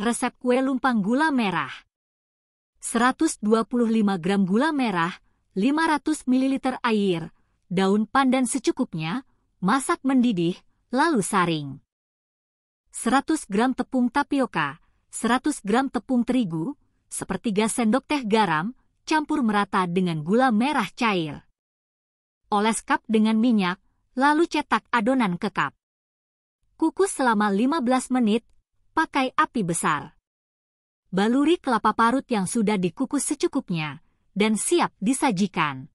Resep kue lumpang gula merah. 125 gram gula merah, 500 ml air, daun pandan secukupnya, masak mendidih, lalu saring. 100 gram tepung tapioka, 100 gram tepung terigu, sepertiga sendok teh garam, campur merata dengan gula merah cair. Oles kap dengan minyak, lalu cetak adonan ke kap. Kukus selama 15 menit pakai api besar. Baluri kelapa parut yang sudah dikukus secukupnya dan siap disajikan.